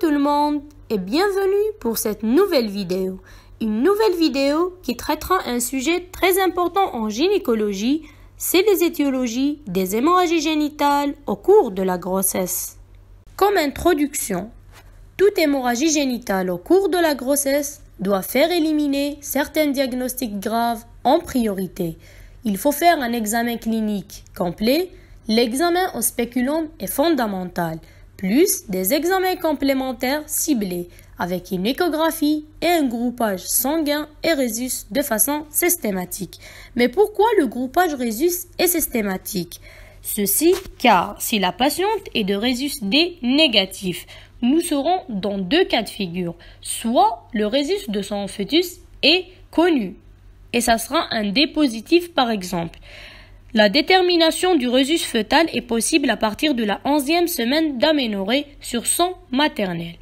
tout le monde et bienvenue pour cette nouvelle vidéo. Une nouvelle vidéo qui traitera un sujet très important en gynécologie, c'est les étiologies des hémorragies génitales au cours de la grossesse. Comme introduction, toute hémorragie génitale au cours de la grossesse doit faire éliminer certains diagnostics graves en priorité. Il faut faire un examen clinique complet. L'examen au spéculum est fondamental plus des examens complémentaires ciblés avec une échographie et un groupage sanguin et résus de façon systématique. Mais pourquoi le groupage résus est systématique Ceci car si la patiente est de rhésus D négatif, nous serons dans deux cas de figure, soit le résus de son fœtus est connu et ça sera un D positif par exemple. La détermination du rhésus fœtal est possible à partir de la 11e semaine d'aménorrhée sur sang maternel.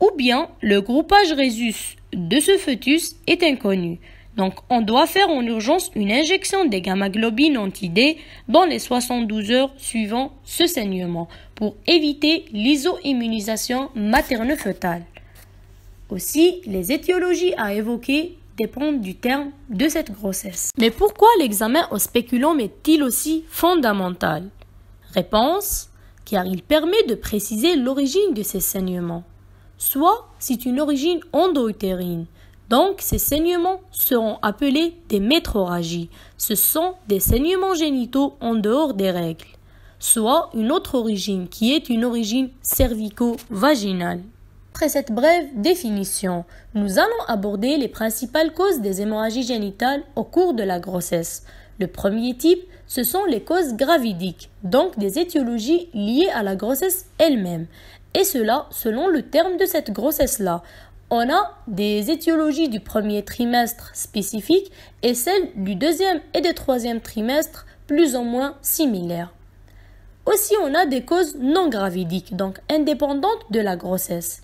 Ou bien le groupage rhésus de ce fœtus est inconnu. Donc on doit faire en urgence une injection des gamma-globines anti-D dans les 72 heures suivant ce saignement pour éviter l'iso-immunisation materne-fœtale. Aussi, les étiologies à évoquer dépendent du terme de cette grossesse. Mais pourquoi l'examen au spéculum est-il aussi fondamental Réponse car il permet de préciser l'origine de ces saignements. Soit c'est une origine endo-utérine, donc ces saignements seront appelés des métroragies. Ce sont des saignements génitaux en dehors des règles. Soit une autre origine qui est une origine cervico-vaginale. Après cette brève définition, nous allons aborder les principales causes des hémorragies génitales au cours de la grossesse. Le premier type, ce sont les causes gravidiques, donc des étiologies liées à la grossesse elle-même, et cela selon le terme de cette grossesse-là. On a des étiologies du premier trimestre spécifiques et celles du deuxième et du troisième trimestre plus ou moins similaires. Aussi, on a des causes non gravidiques, donc indépendantes de la grossesse.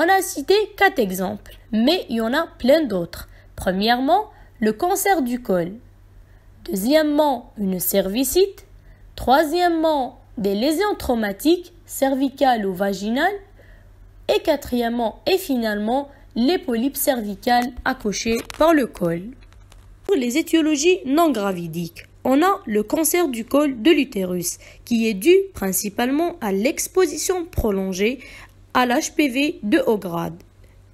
On a cité quatre exemples, mais il y en a plein d'autres. Premièrement, le cancer du col. Deuxièmement, une cervicite. Troisièmement, des lésions traumatiques cervicales ou vaginales. Et quatrièmement et finalement, les polypes cervicales accrochés par le col. Pour les étiologies non gravidiques, on a le cancer du col de l'utérus, qui est dû principalement à l'exposition prolongée à l'HPV de haut grade,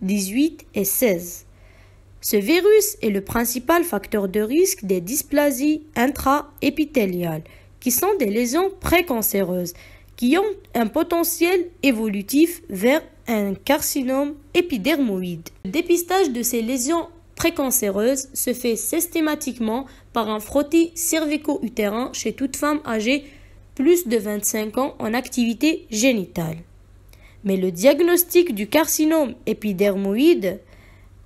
18 et 16. Ce virus est le principal facteur de risque des dysplasies intraépithéliales, qui sont des lésions précancéreuses, qui ont un potentiel évolutif vers un carcinome épidermoïde. Le dépistage de ces lésions précancéreuses se fait systématiquement par un frottis cervico-utérin chez toute femme âgée plus de 25 ans en activité génitale mais le diagnostic du carcinome épidermoïde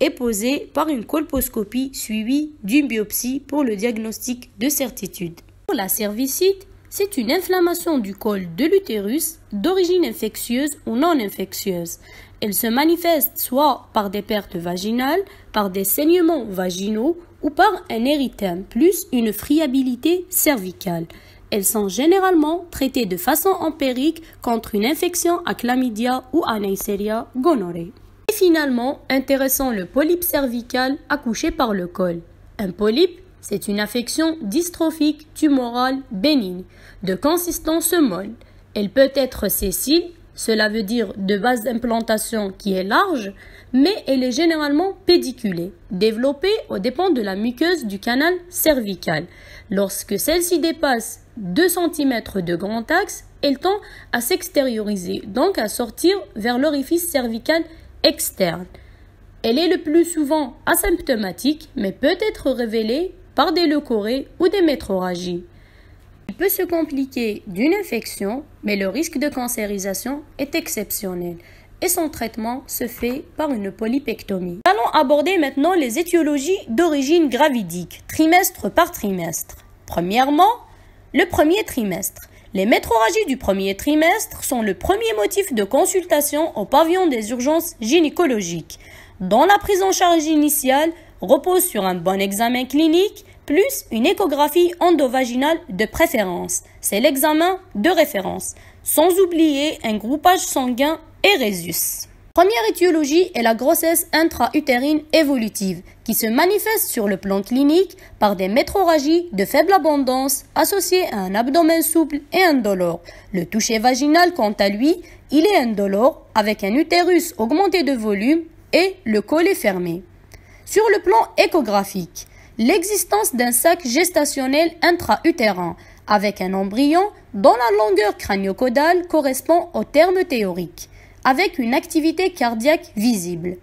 est posé par une colposcopie suivie d'une biopsie pour le diagnostic de certitude. Pour la cervicite, c'est une inflammation du col de l'utérus d'origine infectieuse ou non infectieuse. Elle se manifeste soit par des pertes vaginales, par des saignements vaginaux ou par un érythème, plus une friabilité cervicale elles sont généralement traitées de façon empirique contre une infection à chlamydia ou à Neisseria gonorrhée. Et finalement, intéressant le polype cervical accouché par le col. Un polype, c'est une affection dystrophique tumorale bénigne, de consistance molle. Elle peut être sessile, cela veut dire de base d'implantation qui est large, mais elle est généralement pédiculée, développée au dépens de la muqueuse du canal cervical. Lorsque celle-ci dépasse 2 cm de grand axe elle tend à s'extérioriser, donc à sortir vers l'orifice cervical externe. Elle est le plus souvent asymptomatique, mais peut être révélée par des leucorées ou des métroragies. Elle peut se compliquer d'une infection, mais le risque de cancérisation est exceptionnel et son traitement se fait par une polypectomie. allons aborder maintenant les étiologies d'origine gravidique, trimestre par trimestre. Premièrement, le premier trimestre. Les métroragies du premier trimestre sont le premier motif de consultation au pavillon des urgences gynécologiques, dont la prise en charge initiale repose sur un bon examen clinique plus une échographie endovaginale de préférence. C'est l'examen de référence, sans oublier un groupage sanguin et résus première étiologie est la grossesse intra-utérine évolutive, qui se manifeste sur le plan clinique par des métroragies de faible abondance associées à un abdomen souple et indolore. Le toucher vaginal, quant à lui, il est indolore avec un utérus augmenté de volume et le col est fermé. Sur le plan échographique, l'existence d'un sac gestationnel intra-utérin avec un embryon dont la longueur crânio-caudale correspond au terme théorique avec une activité cardiaque visible.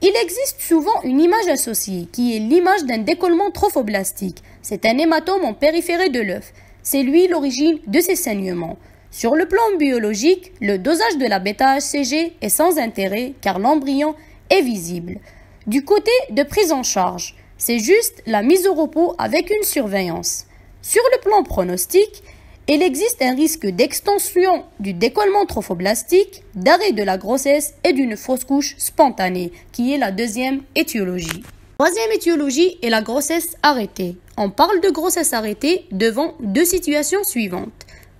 Il existe souvent une image associée, qui est l'image d'un décollement trophoblastique. C'est un hématome en périphérie de l'œuf. C'est lui l'origine de ces saignements. Sur le plan biologique, le dosage de la bêta-HCG est sans intérêt car l'embryon est visible. Du côté de prise en charge, c'est juste la mise au repos avec une surveillance. Sur le plan pronostique, il existe un risque d'extension du décollement trophoblastique, d'arrêt de la grossesse et d'une fausse couche spontanée, qui est la deuxième étiologie. Troisième étiologie est la grossesse arrêtée. On parle de grossesse arrêtée devant deux situations suivantes.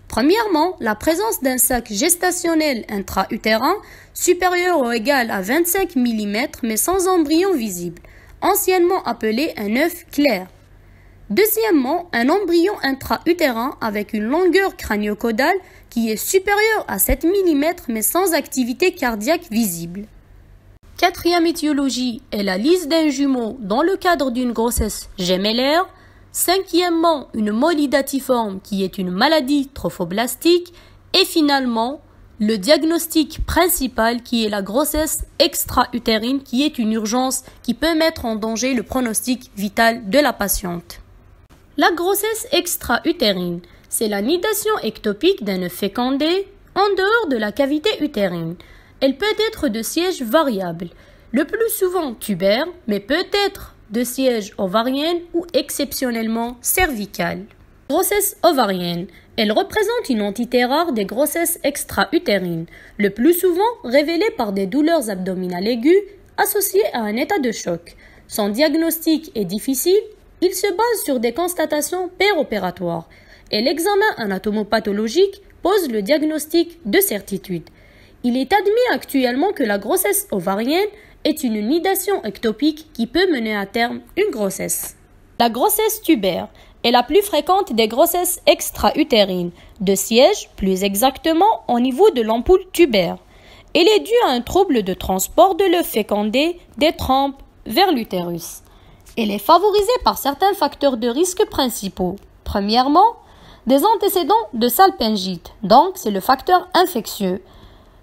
Premièrement, la présence d'un sac gestationnel intra-utérin supérieur ou égal à 25 mm mais sans embryon visible, anciennement appelé un œuf clair. Deuxièmement, un embryon intra-utérin avec une longueur crânio-caudale qui est supérieure à 7 mm mais sans activité cardiaque visible. Quatrième étiologie est la liste d'un jumeau dans le cadre d'une grossesse gémellaire. Cinquièmement, une molidatiforme qui est une maladie trophoblastique. Et finalement, le diagnostic principal qui est la grossesse extra-utérine qui est une urgence qui peut mettre en danger le pronostic vital de la patiente. La grossesse extra-utérine, c'est la nidation ectopique d'un œuf fécondé en dehors de la cavité utérine. Elle peut être de siège variable, le plus souvent tubaire, mais peut être de siège ovarienne ou exceptionnellement cervicale. Grossesse ovarienne. Elle représente une entité rare des grossesses extra-utérines, le plus souvent révélée par des douleurs abdominales aiguës associées à un état de choc. Son diagnostic est difficile il se base sur des constatations péropératoires et l'examen anatomopathologique pose le diagnostic de certitude. Il est admis actuellement que la grossesse ovarienne est une nidation ectopique qui peut mener à terme une grossesse. La grossesse tubaire est la plus fréquente des grossesses extra-utérines, de siège plus exactement au niveau de l'ampoule tubaire. Elle est due à un trouble de transport de l'œuf fécondé des trempes vers l'utérus. Elle est favorisée par certains facteurs de risque principaux. Premièrement, des antécédents de salpingite, donc c'est le facteur infectieux,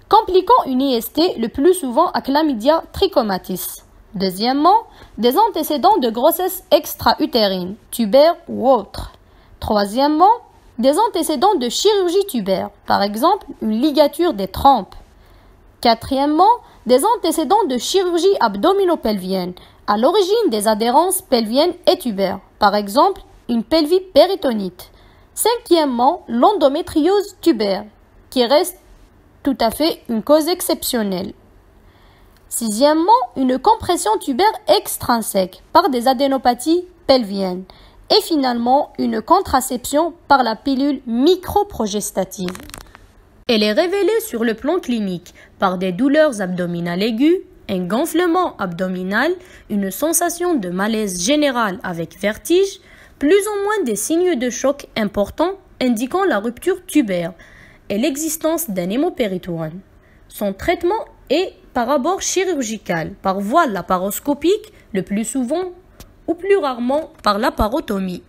compliquant une IST le plus souvent à chlamydia trichomatis. Deuxièmement, des antécédents de grossesse extra-utérine, tubaire ou autre. Troisièmement, des antécédents de chirurgie tubaire, par exemple une ligature des trempes. Quatrièmement, des antécédents de chirurgie abdominopelvienne, à l'origine des adhérences pelviennes et tubaires, par exemple une pelvie péritonite. Cinquièmement, l'endométriose tubaire, qui reste tout à fait une cause exceptionnelle. Sixièmement, une compression tubaire extrinsèque par des adénopathies pelviennes. Et finalement, une contraception par la pilule microprogestative. Elle est révélée sur le plan clinique par des douleurs abdominales aiguës, un gonflement abdominal, une sensation de malaise général avec vertige, plus ou moins des signes de choc importants indiquant la rupture tubaire et l'existence d'un hémopéritoine. Son traitement est par abord chirurgical, par voie laparoscopique le plus souvent ou plus rarement par laparotomie.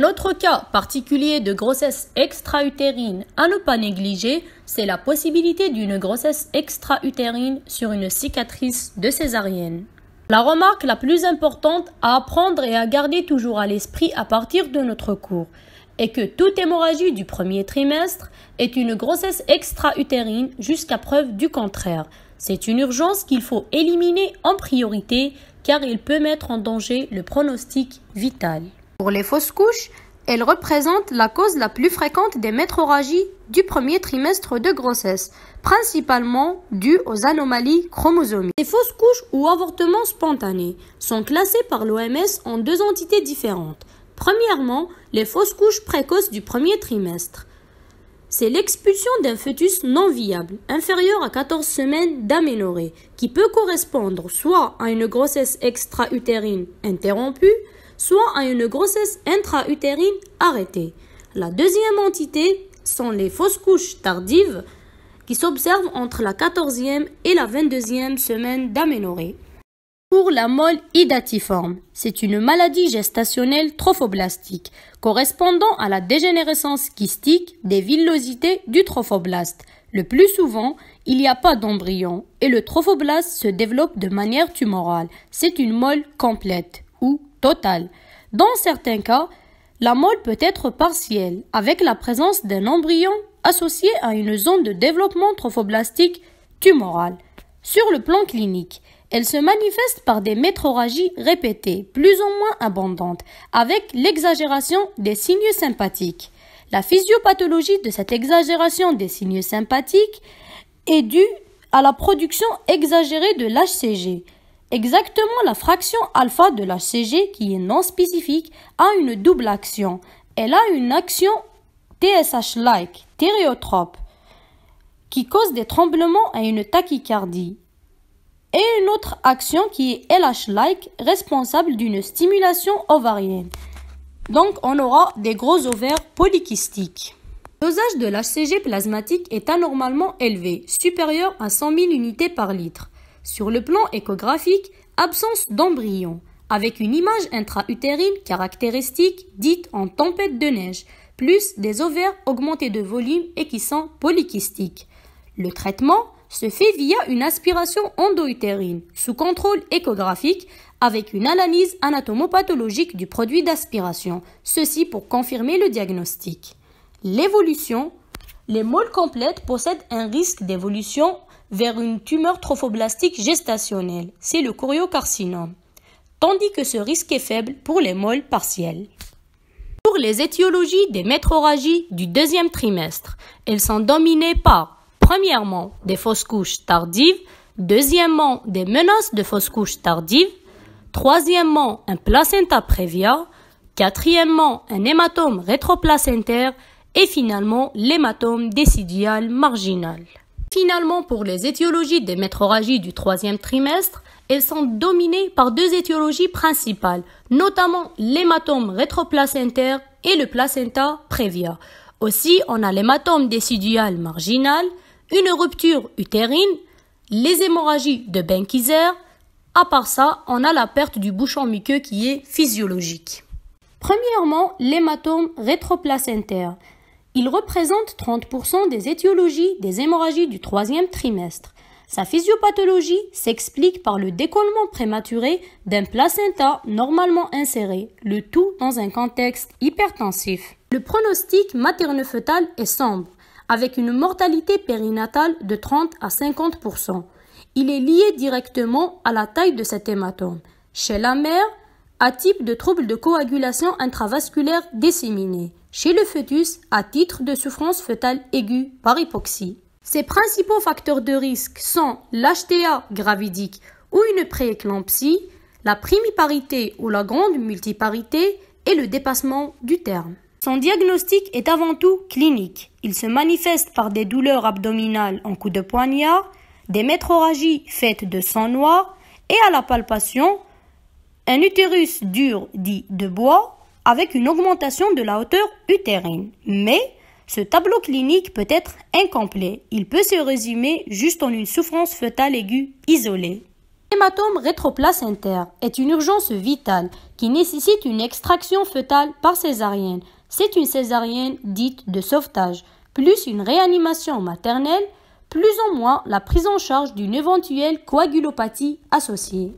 Notre cas particulier de grossesse extra-utérine à ne pas négliger, c'est la possibilité d'une grossesse extra-utérine sur une cicatrice de césarienne. La remarque la plus importante à apprendre et à garder toujours à l'esprit à partir de notre cours est que toute hémorragie du premier trimestre est une grossesse extra-utérine jusqu'à preuve du contraire. C'est une urgence qu'il faut éliminer en priorité car il peut mettre en danger le pronostic vital. Pour les fausses couches, elles représentent la cause la plus fréquente des métroragies du premier trimestre de grossesse, principalement dues aux anomalies chromosomiques. Les fausses couches ou avortements spontanés sont classés par l'OMS en deux entités différentes. Premièrement, les fausses couches précoces du premier trimestre. C'est l'expulsion d'un fœtus non viable, inférieur à 14 semaines d'aménorrhée, qui peut correspondre soit à une grossesse extra-utérine interrompue, soit à une grossesse intra-utérine arrêtée. La deuxième entité sont les fausses couches tardives qui s'observent entre la 14e et la 22e semaine d'aménorrhée. Pour la molle idatiforme, c'est une maladie gestationnelle trophoblastique correspondant à la dégénérescence kystique des villosités du trophoblaste. Le plus souvent, il n'y a pas d'embryon et le trophoblaste se développe de manière tumorale. C'est une molle complète ou totale. Dans certains cas, la molle peut être partielle, avec la présence d'un embryon associé à une zone de développement trophoblastique tumorale. Sur le plan clinique, elle se manifeste par des métroragies répétées, plus ou moins abondantes, avec l'exagération des signes sympathiques. La physiopathologie de cette exagération des signes sympathiques est due à la production exagérée de l'HCG, Exactement la fraction alpha de la CG qui est non spécifique a une double action. Elle a une action TSH-like, théréotrope, qui cause des tremblements et une tachycardie. Et une autre action qui est LH-like, responsable d'une stimulation ovarienne. Donc on aura des gros ovaires polykystiques. Le dosage de l'HCG plasmatique est anormalement élevé, supérieur à 100 000 unités par litre. Sur le plan échographique, absence d'embryon, avec une image intra-utérine caractéristique dite en tempête de neige, plus des ovaires augmentés de volume et qui sont polykystiques. Le traitement se fait via une aspiration endo-utérine sous contrôle échographique avec une analyse anatomopathologique du produit d'aspiration, ceci pour confirmer le diagnostic. L'évolution les molles complètes possèdent un risque d'évolution vers une tumeur trophoblastique gestationnelle, c'est le choriocarcinome, tandis que ce risque est faible pour les molles partielles. Pour les étiologies des métroragies du deuxième trimestre, elles sont dominées par, premièrement, des fausses couches tardives, deuxièmement, des menaces de fausses couches tardives, troisièmement, un placenta prévia, quatrièmement, un hématome rétroplacentaire et finalement l'hématome décidial marginal. Finalement, pour les étiologies des métroragies du troisième trimestre, elles sont dominées par deux étiologies principales, notamment l'hématome rétroplacentaire et le placenta prévia. Aussi, on a l'hématome décidual marginal, une rupture utérine, les hémorragies de Benkiser. À part ça, on a la perte du bouchon muqueux qui est physiologique. Premièrement, l'hématome rétroplacentaire. Il représente 30% des étiologies des hémorragies du troisième trimestre. Sa physiopathologie s'explique par le décollement prématuré d'un placenta normalement inséré, le tout dans un contexte hypertensif. Le pronostic materno fœtal est sombre, avec une mortalité périnatale de 30 à 50%. Il est lié directement à la taille de cet hématome. Chez la mère, à type de trouble de coagulation intravasculaire disséminé chez le fœtus à titre de souffrance fœtale aiguë par hypoxie. Ses principaux facteurs de risque sont l'HTA gravidique ou une prééclampsie, la primiparité ou la grande multiparité et le dépassement du terme. Son diagnostic est avant tout clinique. Il se manifeste par des douleurs abdominales en coup de poignard, des métroragies faites de sang noir et à la palpation, un utérus dur dit de bois avec une augmentation de la hauteur utérine. Mais ce tableau clinique peut être incomplet. Il peut se résumer juste en une souffrance fœtale aiguë isolée. L'hématome rétroplacentaire est une urgence vitale qui nécessite une extraction fœtale par césarienne. C'est une césarienne dite de sauvetage, plus une réanimation maternelle, plus ou moins la prise en charge d'une éventuelle coagulopathie associée.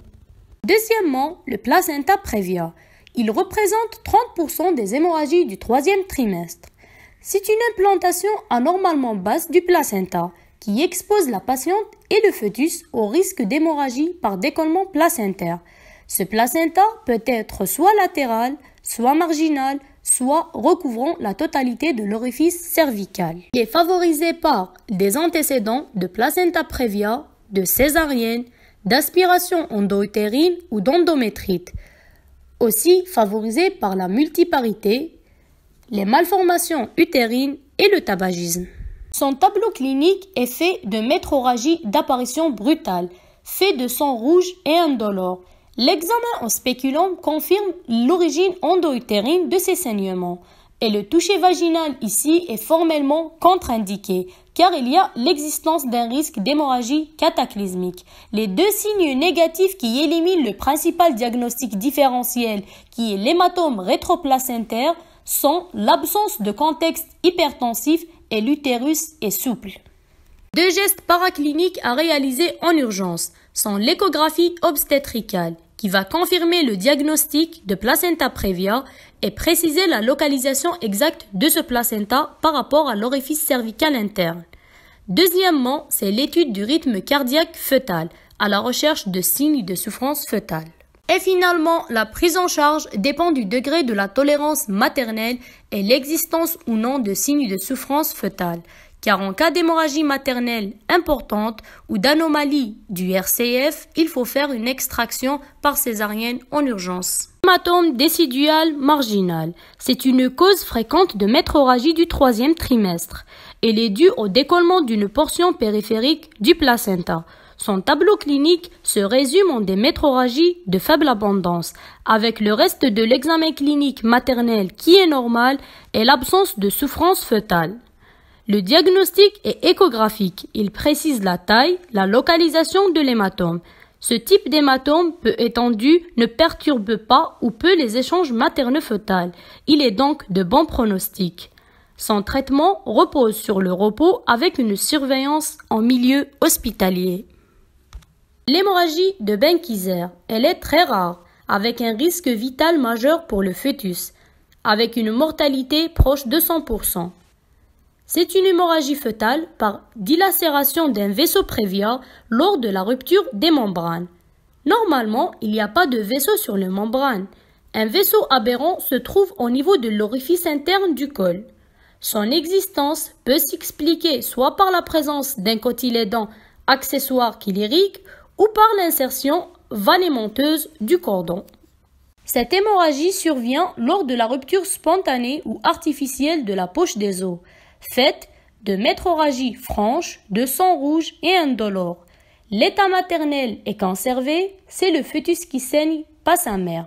Deuxièmement, le placenta prévia. Il représente 30% des hémorragies du troisième trimestre. C'est une implantation anormalement basse du placenta qui expose la patiente et le fœtus au risque d'hémorragie par décollement placentaire. Ce placenta peut être soit latéral, soit marginal, soit recouvrant la totalité de l'orifice cervical. Il est favorisé par des antécédents de placenta prévia, de césarienne, d'aspiration endo-utérine ou d'endométrite aussi favorisée par la multiparité, les malformations utérines et le tabagisme. Son tableau clinique est fait de métroragie d'apparition brutale, fait de sang rouge et indolore. L'examen en spéculum confirme l'origine endo-utérine de ces saignements et le toucher vaginal ici est formellement contre-indiqué car il y a l'existence d'un risque d'hémorragie cataclysmique. Les deux signes négatifs qui éliminent le principal diagnostic différentiel, qui est l'hématome rétroplacentaire, sont l'absence de contexte hypertensif et l'utérus est souple. Deux gestes paracliniques à réaliser en urgence sont l'échographie obstétricale qui va confirmer le diagnostic de placenta prévia et préciser la localisation exacte de ce placenta par rapport à l'orifice cervical interne. Deuxièmement, c'est l'étude du rythme cardiaque fœtal à la recherche de signes de souffrance fœtale. Et finalement, la prise en charge dépend du degré de la tolérance maternelle et l'existence ou non de signes de souffrance fœtale car en cas d'hémorragie maternelle importante ou d'anomalie du RCF, il faut faire une extraction par césarienne en urgence. Hématome décidual marginal. C'est une cause fréquente de métroragie du troisième trimestre. Elle est due au décollement d'une portion périphérique du placenta. Son tableau clinique se résume en des métroragies de faible abondance, avec le reste de l'examen clinique maternel qui est normal et l'absence de souffrance fœtale. Le diagnostic est échographique. Il précise la taille, la localisation de l'hématome. Ce type d'hématome peu étendu ne perturbe pas ou peu les échanges materno-fœtales. Il est donc de bon pronostic. Son traitement repose sur le repos avec une surveillance en milieu hospitalier. L'hémorragie de Benkiser, elle est très rare, avec un risque vital majeur pour le fœtus, avec une mortalité proche de 100%. C'est une hémorragie fœtale par dilacération d'un vaisseau prévia lors de la rupture des membranes. Normalement, il n'y a pas de vaisseau sur les membranes. Un vaisseau aberrant se trouve au niveau de l'orifice interne du col. Son existence peut s'expliquer soit par la présence d'un cotylédon accessoire qui ou par l'insertion vanémenteuse du cordon. Cette hémorragie survient lors de la rupture spontanée ou artificielle de la poche des os faite de métrorragie franche, de sang rouge et indolore. L'état maternel est conservé, c'est le fœtus qui saigne, pas sa mère.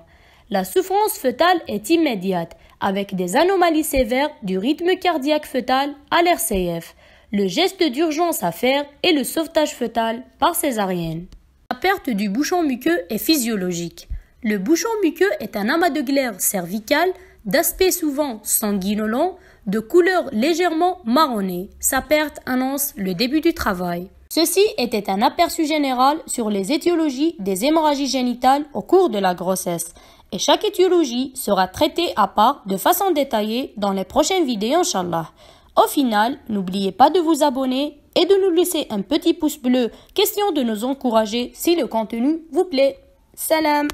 La souffrance fœtale est immédiate, avec des anomalies sévères du rythme cardiaque fœtal à l'RCF. Le geste d'urgence à faire est le sauvetage fœtal par césarienne. La perte du bouchon muqueux est physiologique. Le bouchon muqueux est un amas de glaire cervicale d'aspect souvent sanguinolent de couleur légèrement marronnée. Sa perte annonce le début du travail. Ceci était un aperçu général sur les étiologies des hémorragies génitales au cours de la grossesse. Et chaque étiologie sera traitée à part de façon détaillée dans les prochaines vidéos, Inch'Allah. Au final, n'oubliez pas de vous abonner et de nous laisser un petit pouce bleu, question de nous encourager si le contenu vous plaît. Salam